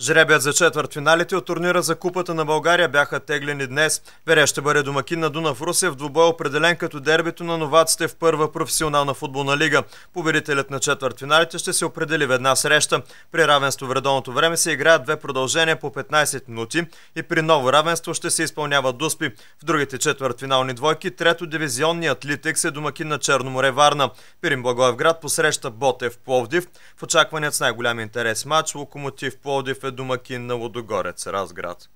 Жребият за четвъртфиналите от турнира за Купата на България бяха теглени днес. Вере ще бъде домакин на Дунав Русе в двубой определен като дербито на новаците в първа професионална футболна лига. Победителят на четвъртфиналите ще се определи в една среща. При равенство в редовното време се играят две продължения по 15 минути и при ново равенство ще се изпълнява дуспи. В другите четвъртфинални двойки трето дивизионният Литекс е домакин на Черноморе Варна. Пирин Благоевград посреща Ботев Пловдив. В очакваният с най-голям интерес матч Локомотив Пловдив е домакин на Лодогорец, Разград.